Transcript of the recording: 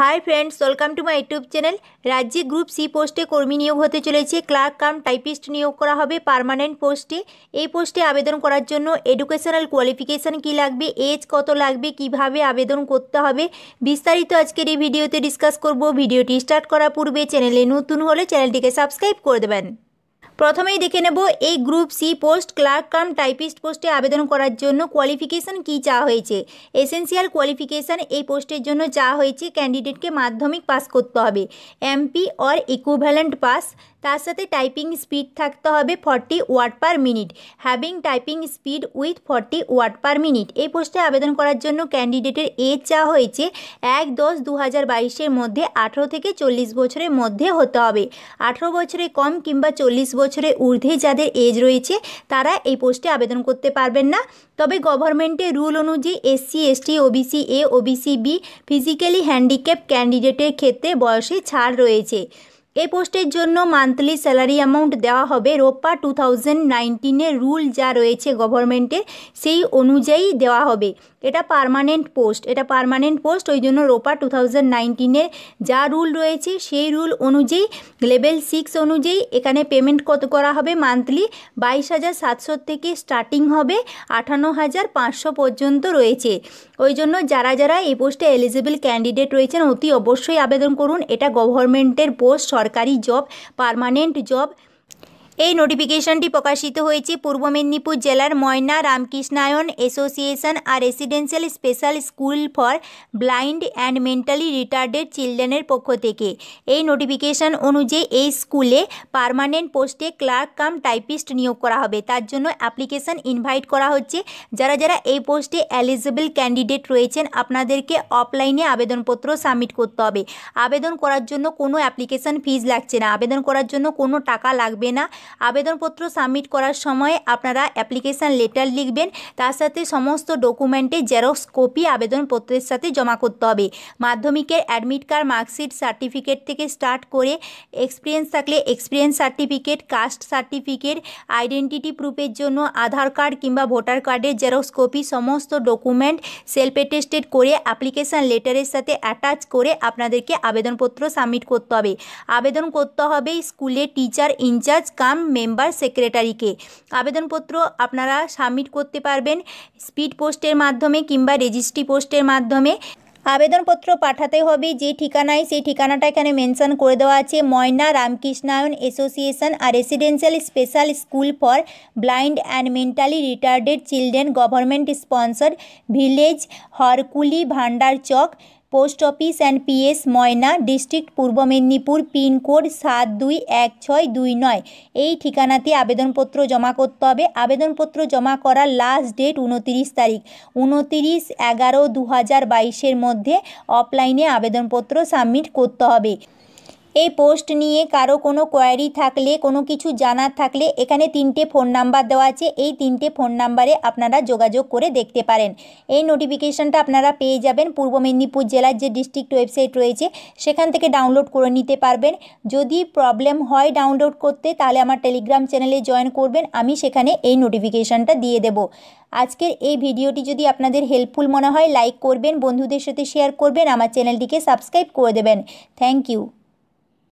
high friends welcome to my YouTube channel রাজ্যে group C পোস্টে কর্মী নিয়োগ হতে চলেছে ক্লার্ক কাম টাইপিস্ট নিয়োগ করা হবে পারমানেন্ট পোস্টে এই পোস্টে আবেদন করার জন্য এডুকেশনাল কোয়ালিফিকেশান কি লাগবে এজ কত লাগবে কিভাবে আবেদন করতে হবে বিস্তারিত আজকের এই ভিডিওতে ডিসকাস করব ভিডিওটি স্টার্ট করার পূর্বে চ্যানেলে নতুন হলে চ্যানেলটিকে সাবস্ক্রাইব করে দেবেন প্রথমেই দেখে নেব এই group C post clerk cum typist পোস্টে আবেদন করার জন্য কোয়ালিফিকেশান কী চাওয়া হয়েছে এসেন্সিয়াল কোয়ালিফিকেশান এই পোস্টের জন্য চাওয়া হয়েছে ক্যান্ডিডেটকে মাধ্যমিক পাস করতে হবে এমপি অর ইকুইভ্যালেন্ট পাস তার সাথে টাইপিং স্পিড থাকতে হবে forty word per minute having typing speed with forty word per minute এই পোস্টে আবেদন করার জন্য ক্যান্ডিডেটের এজ চাওয়া হয়েছে এক দশ দু হাজার বাইশের মধ্যে আঠেরো থেকে চল্লিশ বছরের মধ্যে হতে হবে আঠেরো বছরে কম কিংবা চল্লিশ বছর বছরের ঊর্ধ্বে যাদের এজ রয়েছে তারা এই পোস্টে আবেদন করতে পারবেন না তবে গভর্নমেন্টের রুল অনুযায়ী SC ST OBC A OBC B physically handicap ক্যান্ডিডেটের ক্ষেত্রে বয়সে ছাড় রয়েছে এই পোস্টের জন্য মান্থলি স্যালারি অ্যামাউন্ট দেওয়া হবে রোপা টু থাউজেন্ড নাইনটিনের রুল যা রয়েছে গভর্নমেন্টের সেই অনুযায়ী দেওয়া হবে এটা পারমানেন্ট পোস্ট এটা পারমানেন্ট পোস্ট ওই জন্য রোপা টু থাউজেন্ড নাইনটিনের যা রুল রয়েছে সেই রুল অনুযায়ী লেভেল সিক্স অনুযায়ী এখানে পেমেন্ট কত করা হবে মান্থলি বাইশ হাজার সাতশো থেকে স্টার্টিং হবে আঠানো হাজার পাঁচশো পর্যন্ত রয়েছে ওই জন্য যারা যারা এই পোস্টে এলিজিবল ক্যান্ডিডেট রয়েছেন অতি অবশ্যই আবেদন করুন এটা গভর্নমেন্টের পোস্ট সরকারি জব পারমানেন্ট জব এই নোটিফিকেশনটি প্রকাশিত হয়েছে পূর্ব মেদিনীপুর জেলার ময়না রামকৃষ্ণায়ন অ্যাসোসিয়েশন আর residential special school for blind and mentally retarded চিলড্রেনের পক্ষ থেকে এই নোটিফিকেশন অনুযায়ী এই স্কুলে পারমানেন্ট পোস্টে ক্লার্ক কাম টাইপিস্ট নিয়োগ করা হবে তার জন্য অ্যাপ্লিকেশন ইনভাইট করা হচ্ছে যারা যারা এই পোস্টে অ্যালিজেবল ক্যান্ডিডেট রয়েছেন আপনাদেরকে অফলাইনে আবেদনপত্র সাবমিট করতে হবে আবেদন করার জন্য কোনো অ্যাপ্লিকেশন ফিজ লাগছে না আবেদন করার জন্য কোনো টাকা লাগবে না আবেদনপত্র সাবমিট করার সময় আপনারা অ্যাপ্লিকেশান লেটার লিখবেন তার সাথে সমস্ত ডকুমেন্টে জেরক্স কপি আবেদনপত্রের সাথে জমা করতে হবে মাধ্যমিকের অ্যাডমিট কার্ড মার্কশিট সার্টিফিকেট থেকে স্টার্ট করে এক্সপিরিয়েন্স থাকলে experience certificate caste certificate identity প্রুফের জন্য আধার কার্ড কিংবা ভোটার কার্ডের জেরক্স কপি সমস্ত ডকুমেন্ট সেলফ অ্যাটেস্টেড করে অ্যাপ্লিকেশান লেটারের সাথে অ্যাটাচ করে আপনাদেরকে আবেদনপত্র সাবমিট করতে হবে আবেদন করতে হবে স্কুলে টিচার ইনচার্জ কাম গ্রাম মেম্বার সেক্রেটারিকে আবেদনপত্র আপনারা সাবমিট করতে পারবেন স্পিড পোস্টের মাধ্যমে কিংবা রেজিস্ট্রি পোস্টের মাধ্যমে আবেদনপত্র পাঠাতে হবে যে ঠিকানায় সেই ঠিকানাটা এখানে মেনশন করে দেওয়া আছে ময়না রামকৃষ্ণায়ন অ্যাসোসিয়েশন আর residential special school for blind and mentally retarded children government sponsor village Harkuli Bhandar Chak post office and PS Moyna district Purba Medinipur pin code সাত দুই এক ছয় দুই নয় এই ঠিকানাতে আবেদনপত্র জমা করতে হবে আবেদনপত্র জমা করার লাস্ট ডেট উনতিরিশ তারিখ উনতিরিশ এগারো দু হাজার বাইশের মধ্যে অফলাইনে আবেদনপত্র সাবমিট করতে হবে এই পোস্ট নিয়ে কারো কোনো কোয়ারি থাকলে কোনো কিছু জানার থাকলে এখানে তিনটে ফোন নাম্বার দেওয়া আছে এই তিনটে ফোন নাম্বারে আপনারা যোগাযোগ করে দেখতে পারেন এই নোটিফিকেশানটা আপনারা পেয়ে যাবেন পূর্ব মেদিনীপুর জেলার যে ডিস্ট্রিক্ট ওয়েবসাইট রয়েছে সেখান থেকে ডাউনলোড করে নিতে পারবেন যদি প্রবলেম হয় ডাউনলোড করতে তাহলে আমার টেলিগ্রাম চ্যানেলে জয়েন করবেন আমি সেখানে এই নোটিফিকেশানটা দিয়ে দেব আজকের এই ভিডিওটি যদি আপনাদের হেল্পফুল মনে হয় লাইক করবেন বন্ধুদের সাথে শেয়ার করবেন আমার চ্যানেলটিকে সাবস্ক্রাইব করে দেবেন থ্যাংক ইউ